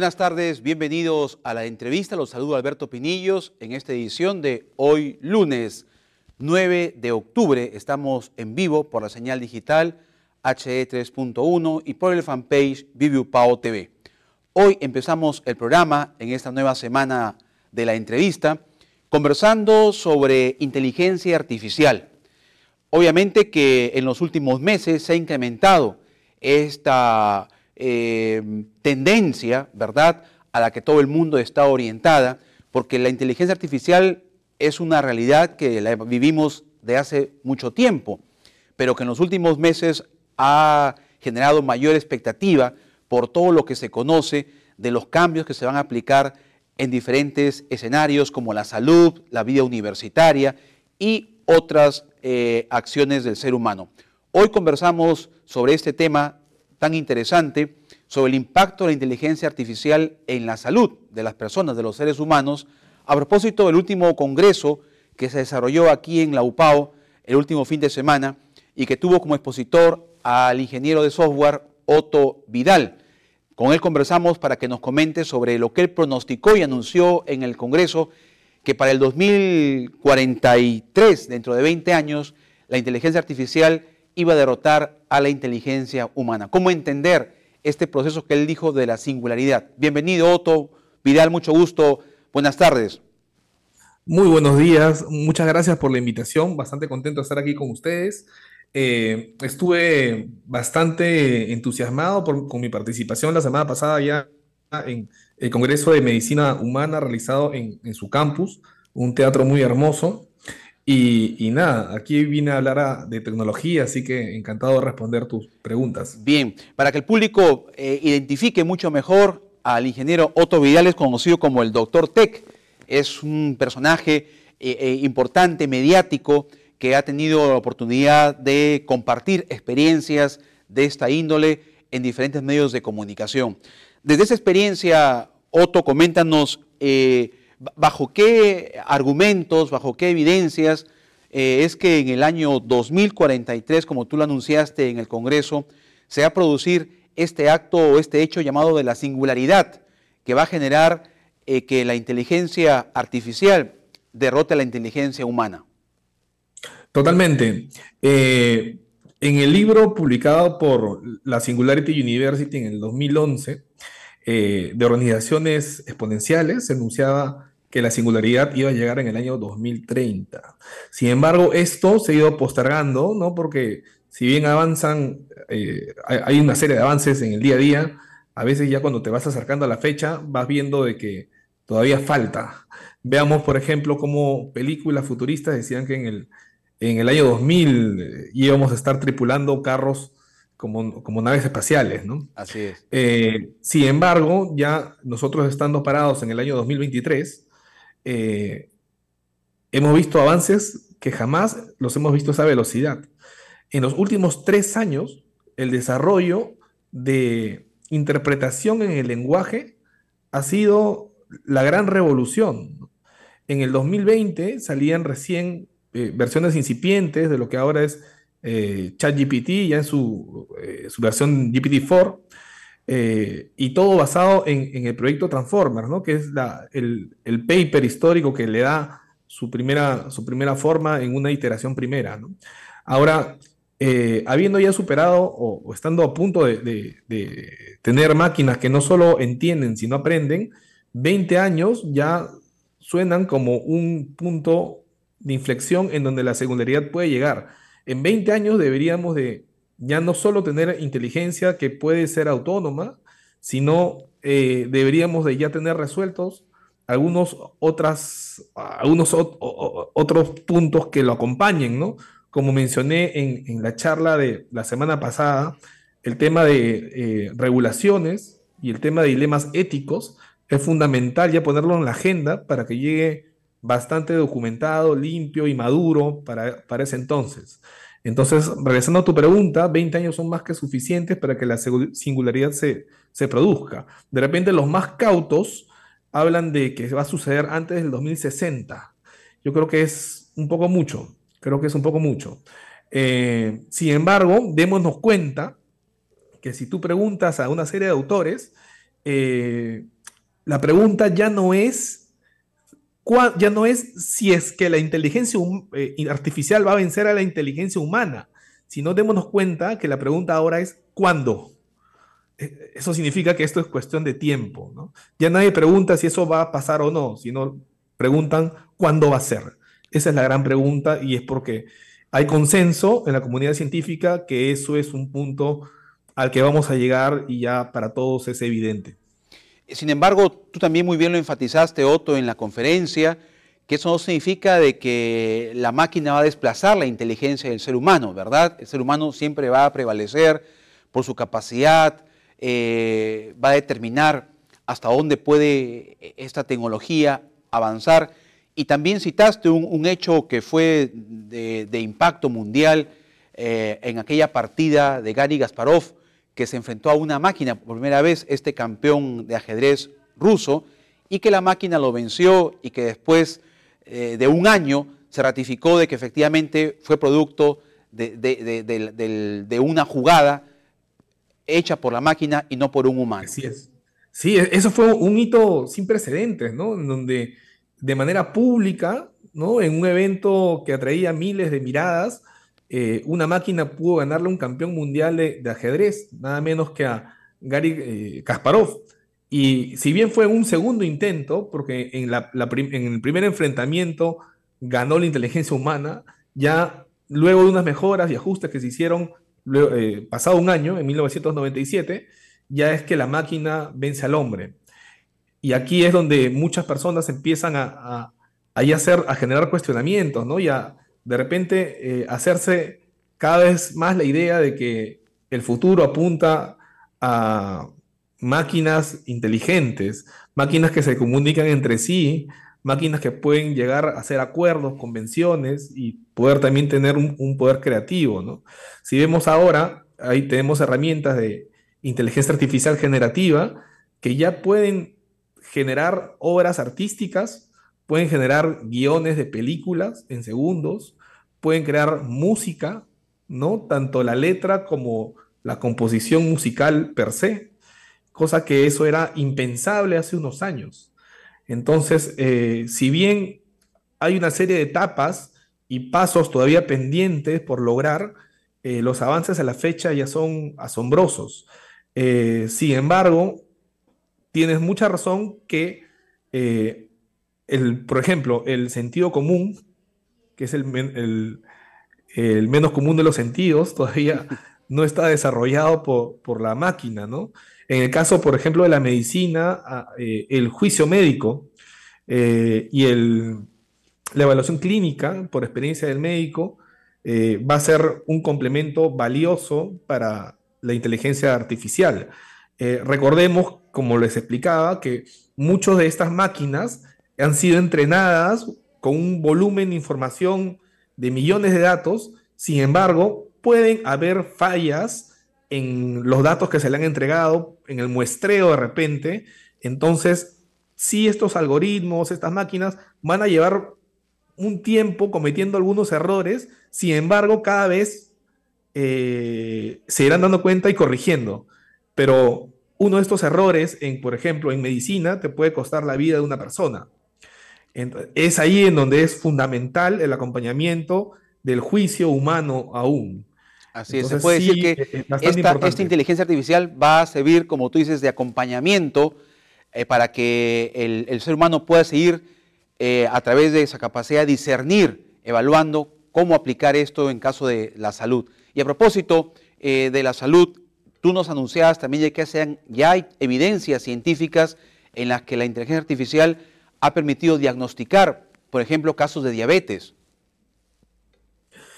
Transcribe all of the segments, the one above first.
Buenas tardes, bienvenidos a la entrevista. Los saludo Alberto Pinillos en esta edición de hoy lunes 9 de octubre. Estamos en vivo por la señal digital HD 31 e y por el fanpage Viviupao TV. Hoy empezamos el programa en esta nueva semana de la entrevista conversando sobre inteligencia artificial. Obviamente que en los últimos meses se ha incrementado esta eh, tendencia, ¿verdad?, a la que todo el mundo está orientada, porque la inteligencia artificial es una realidad que la vivimos de hace mucho tiempo, pero que en los últimos meses ha generado mayor expectativa por todo lo que se conoce de los cambios que se van a aplicar en diferentes escenarios como la salud, la vida universitaria y otras eh, acciones del ser humano. Hoy conversamos sobre este tema tan interesante sobre el impacto de la inteligencia artificial en la salud de las personas, de los seres humanos, a propósito del último congreso que se desarrolló aquí en la UPAO el último fin de semana y que tuvo como expositor al ingeniero de software Otto Vidal. Con él conversamos para que nos comente sobre lo que él pronosticó y anunció en el Congreso, que para el 2043, dentro de 20 años, la inteligencia artificial iba a derrotar a la inteligencia humana. ¿Cómo entender este proceso que él dijo de la singularidad? Bienvenido, Otto Vidal, mucho gusto. Buenas tardes. Muy buenos días, muchas gracias por la invitación, bastante contento de estar aquí con ustedes. Eh, estuve bastante entusiasmado con mi participación la semana pasada ya en el Congreso de Medicina Humana realizado en su campus, un teatro muy hermoso, y, nada, aquí vine a hablar de tecnología, así que encantado de responder tus preguntas. Bien, para que el público eh, identifique mucho mejor al ingeniero Otto Vidales, conocido como el Doctor Tech, es un personaje eh, eh, importante, mediático, que ha tenido la oportunidad de compartir experiencias de esta índole en diferentes medios de comunicación. Desde esa experiencia, Otto, coméntanos ¿Bajo qué argumentos, bajo qué evidencias eh, es que en el año 2043, como tú lo anunciaste en el Congreso, se va a producir este acto o este hecho llamado de la singularidad, que va a generar eh, que la inteligencia artificial derrote a la inteligencia humana? Totalmente. Eh, en el libro publicado por la Singularity University en el 2011, de organizaciones exponenciales, se anunciaba que la singularidad iba a llegar en el año 2030. Sin embargo, esto se ha ido postergando, ¿no? Porque si bien avanzan, eh, hay una serie de avances en el día a día, a veces ya cuando te vas acercando a la fecha, vas viendo de que todavía falta. Veamos, por ejemplo, cómo películas futuristas decían que en el, en el año 2000 eh, íbamos a estar tripulando carros como, como naves espaciales, ¿no? Así es. Eh, sin embargo, ya nosotros estando parados en el año 2023, eh, hemos visto avances que jamás los hemos visto a esa velocidad. En los últimos tres años, el desarrollo de interpretación en el lenguaje ha sido la gran revolución. En el 2020 salían recién eh, versiones incipientes de lo que ahora es eh, ChatGPT, ya en su versión GPT-4, eh, y todo basado en, el proyecto Transformers, ¿no? que es el, paper histórico que le da su primera, su primera forma en una iteración primera. Ahora, eh, habiendo ya superado o, estando a punto de, tener máquinas que no solo entienden, sino aprenden, 20 años ya suenan como un punto de inflexión en donde la secundariedad puede llegar. En 20 años deberíamos de ya no solo tener inteligencia que puede ser autónoma, sino eh, deberíamos de ya tener resueltos algunos, otras, algunos otros puntos que lo acompañen, ¿no? Como mencioné en, la charla de la semana pasada, el tema de eh, regulaciones y el tema de dilemas éticos es fundamental ya ponerlo en la agenda para que llegue bastante documentado, limpio y maduro para, para ese entonces. Entonces, regresando a tu pregunta, 20 años son más que suficientes para que la singularidad se, produzca. De repente, los más cautos hablan de que va a suceder antes del 2060. Yo creo que es un poco mucho, creo que es un poco mucho. Eh, sin embargo, démonos cuenta que si tú preguntas a una serie de autores, eh, la pregunta ya no es ya no es si es que la inteligencia eh, artificial va a vencer a la inteligencia humana, sino démonos cuenta que la pregunta ahora es ¿cuándo? Eh, eso significa que esto es cuestión de tiempo, Ya nadie pregunta si eso va a pasar o no, sino preguntan ¿cuándo va a ser? Esa es la gran pregunta y es porque hay consenso en la comunidad científica que eso es un punto al que vamos a llegar y ya para todos es evidente. Sin embargo, tú también muy bien lo enfatizaste, Otto, en la conferencia, que eso no significa de que la máquina va a desplazar la inteligencia del ser humano, ¿verdad? El ser humano siempre va a prevalecer por su capacidad, eh, va a determinar hasta dónde puede eh, esta tecnología avanzar. Y también citaste un, hecho que fue de, impacto mundial eh, en aquella partida de Gary Gasparov, que se enfrentó a una máquina por primera vez, este campeón de ajedrez ruso, y que la máquina lo venció y que después eh, de un año se ratificó de que efectivamente fue producto de, de, una jugada hecha por la máquina y no por un humano. Así es. Sí, e-, eso fue un hito sin precedentes, ¿no? En donde de manera pública, ¿no? En un evento que atraía miles de miradas, eh, una máquina pudo ganarle un campeón mundial de, ajedrez, nada menos que a Gary eh, Kasparov. Y si bien fue un segundo intento, porque en, el primer enfrentamiento ganó la inteligencia humana, ya luego de unas mejoras y ajustes que se hicieron eh, pasado un año, en 1997, ya es que la máquina vence al hombre. Y aquí es donde muchas personas empiezan a, a, hacer, a generar cuestionamientos, ¿no? Y a, de repente eh, hacerse cada vez más la idea de que el futuro apunta a máquinas inteligentes, máquinas que se comunican entre sí, máquinas que pueden llegar a hacer acuerdos, convenciones y poder también tener un, poder creativo, Si vemos ahora, ahí tenemos herramientas de inteligencia artificial generativa que ya pueden generar obras artísticas pueden generar guiones de películas en segundos, pueden crear música, ¿no? Tanto la letra como la composición musical per se, cosa que eso era impensable hace unos años. Entonces, eh, si bien hay una serie de etapas y pasos todavía pendientes por lograr, eh, los avances a la fecha ya son asombrosos. Eh, sin embargo, tienes mucha razón que por ejemplo, el sentido común, que es el, el, menos común de los sentidos, todavía no está desarrollado por, la máquina, En el caso, por ejemplo, de la medicina, eh, el juicio médico eh, y el, la evaluación clínica por experiencia del médico eh, va a ser un complemento valioso para la inteligencia artificial. recordemos, como les explicaba, que muchas de estas máquinas han sido entrenadas con un volumen de información de millones de datos, sin embargo, pueden haber fallas en los datos que se le han entregado, en el muestreo de repente. Entonces, si estos algoritmos, estas máquinas van a llevar un tiempo cometiendo algunos errores, sin embargo, cada vez eh, se irán dando cuenta y corrigiendo. Pero uno de estos errores, en, por ejemplo, en medicina, te puede costar la vida de una persona. Es ahí en donde es fundamental el acompañamiento del juicio humano aún. Así es, se puede decir que esta, inteligencia artificial va a servir, como tú dices, de acompañamiento eh, para que el, ser humano pueda seguir eh, a través de esa capacidad de discernir, evaluando cómo aplicar esto en caso de la salud. Y a propósito eh, de la salud, tú nos anunciabas también ya que ya hay evidencias científicas en las que la inteligencia artificial ha permitido diagnosticar, por ejemplo, casos de diabetes.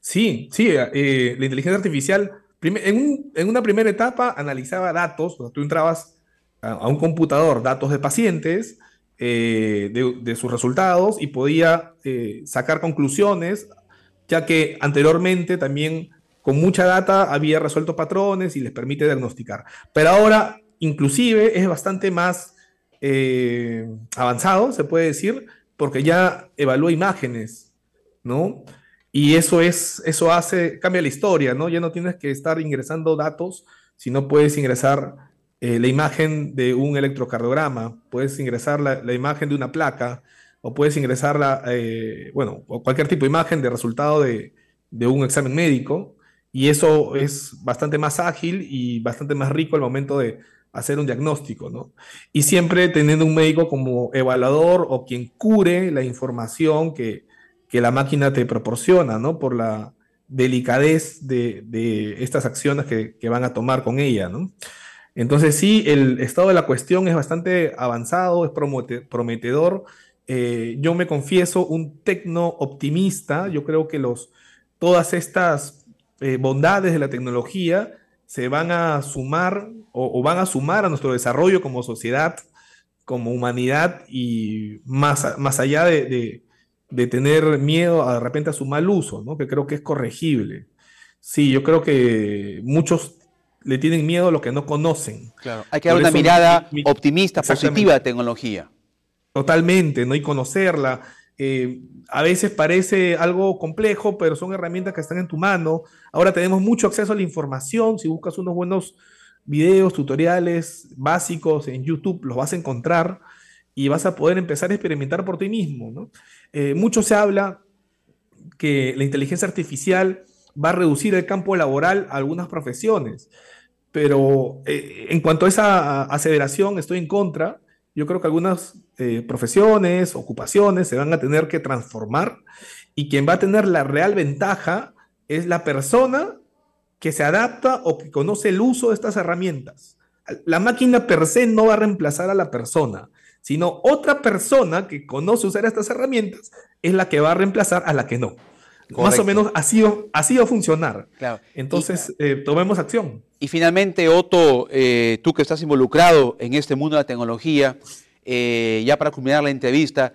Sí, sí, eh, eh, la inteligencia artificial, en, una primera etapa analizaba datos, tú entrabas a, un computador, datos de pacientes, eh, de, sus resultados y podía sacar conclusiones, ya que anteriormente también con mucha data había resuelto patrones y les permite diagnosticar. Pero ahora inclusive es bastante más eh, avanzado, se puede decir, porque ya evalúa imágenes, ¿no? Y eso es, eso hace, cambia la historia, ¿no? Ya no tienes que estar ingresando datos, sino puedes ingresar eh, la imagen de un electrocardiograma, puedes ingresar la, imagen de una placa, o puedes ingresar la, eh, bueno, o cualquier tipo de imagen de resultado de, de un examen médico, y eso es bastante más ágil y bastante más rico al momento de, hacer un diagnóstico, ¿no? Y siempre teniendo un médico como evaluador o quien cure la información que, la máquina te proporciona, ¿no? Por la delicadez de, estas acciones que, van a tomar con ella, ¿no? Entonces sí, el estado de la cuestión es bastante avanzado, es prometedor. Eh, yo me confieso un tecno optimista. Yo creo que los, todas estas eh, bondades de la tecnología se van a sumar o, van a sumar a nuestro desarrollo como sociedad, como humanidad y más, más allá de, tener miedo a, de repente a su mal uso, que creo que es corregible. Sí, yo creo que muchos le tienen miedo a lo que no conocen. Claro, hay que dar una mirada optimista, positiva de tecnología. Totalmente, ¿no? Y conocerla eh, a veces parece algo complejo, pero son herramientas que están en tu mano. Ahora tenemos mucho acceso a la información. Si buscas unos buenos videos, tutoriales básicos en YouTube, los vas a encontrar y vas a poder empezar a experimentar por ti mismo. Eh, mucho se habla que la inteligencia artificial va a reducir el campo laboral a algunas profesiones, pero eh, en cuanto a esa aseveración estoy en contra. Yo creo que algunas eh, profesiones, ocupaciones se van a tener que transformar y quien va a tener la real ventaja es la persona que se adapta o que conoce el uso de estas herramientas. La máquina per se no va a reemplazar a la persona, sino otra persona que conoce usar estas herramientas es la que va a reemplazar a la que no. Más o menos así ha sido funcionar. Entonces, ah, eh, tomemos acción. Y finalmente, Otto, eh, tú que estás involucrado en este mundo de la tecnología, eh, ya para culminar la entrevista,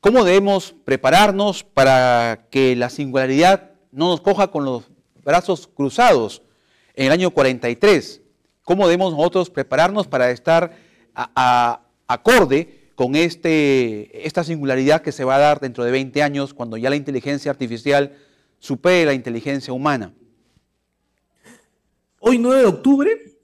¿cómo debemos prepararnos para que la singularidad no nos coja con los brazos cruzados en el año 43? ¿Cómo debemos nosotros prepararnos para estar a, acorde con este, esta singularidad que se va a dar dentro de 20 años cuando ya la inteligencia artificial supere la inteligencia humana? Hoy 9 de octubre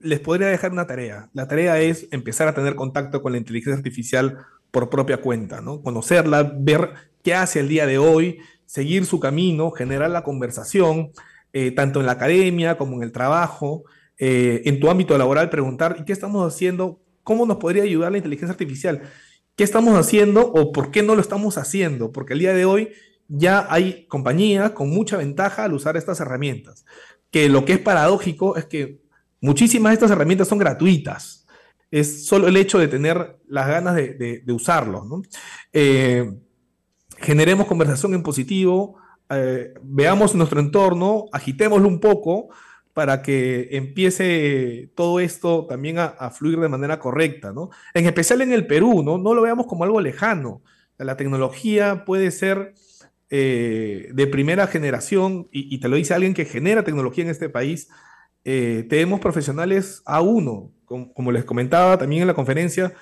les podría dejar una tarea. La tarea es empezar a tener contacto con la inteligencia artificial por propia cuenta, ¿no? Conocerla, ver qué hace el día de hoy, seguir su camino, generar la conversación, eh, tanto en la academia como en el trabajo, eh, en tu ámbito laboral, preguntar, ¿y qué estamos haciendo? ¿Cómo nos podría ayudar la inteligencia artificial? ¿Qué estamos haciendo o por qué no lo estamos haciendo? Porque el día de hoy ya hay compañías con mucha ventaja al usar estas herramientas. Que lo que es paradójico es que Muchísimas de estas herramientas son gratuitas. Es solo el hecho de tener las ganas de, usarlo. Eh, generemos conversación en positivo, eh, veamos nuestro entorno, agitémoslo un poco para que empiece todo esto también a, fluir de manera correcta, En especial en el Perú, ¿no? No lo veamos como algo lejano. La tecnología puede ser eh, de primera generación, y, y, te lo dice alguien que genera tecnología en este país, eh, tenemos profesionales A1, como, les comentaba también en la conferencia,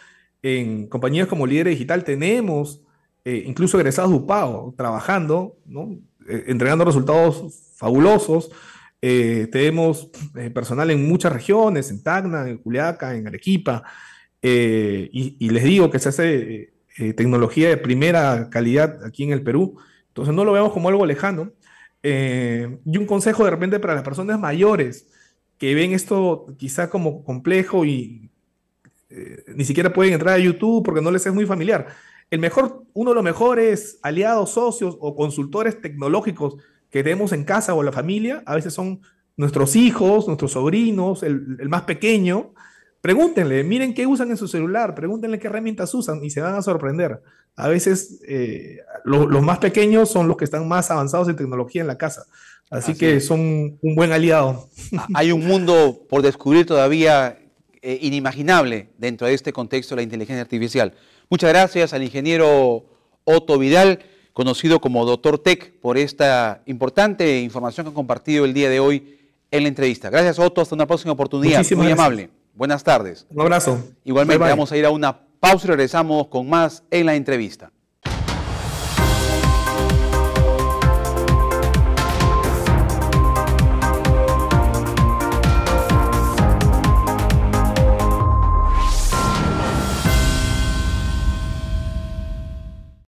en compañías como Líder Digital tenemos eh, incluso egresados de UPAO trabajando, eh, entregando resultados fabulosos. tenemos personal en muchas regiones, en Tacna, en Culiaca, en Arequipa, y, y, les digo que se hace tecnología de primera calidad aquí en el Perú, entonces no lo veamos como algo lejano. y un consejo de repente para las personas mayores, que ven esto quizá como complejo y eh, ni siquiera pueden entrar a YouTube porque no les es muy familiar. El mejor, uno de los mejores aliados, socios o consultores tecnológicos que tenemos en casa o la familia, a veces son nuestros hijos, nuestros sobrinos, el, el más pequeño, Pregúntenle, miren qué usan en su celular, pregúntenle qué herramientas usan y se van a sorprender. A veces eh, los más pequeños son los que están más avanzados en tecnología en la casa. Así, que son un buen aliado. Hay un mundo por descubrir todavía eh, inimaginable dentro de este contexto de la inteligencia artificial. Muchas gracias al ingeniero Otto Vidal, conocido como Doctor Tech, por esta importante información que ha compartido el día de hoy en la entrevista. Gracias Otto, hasta una próxima oportunidad. Muy amable. Buenas tardes. Un abrazo. Igualmente, vamos a ir a una pausa y regresamos con más en la entrevista.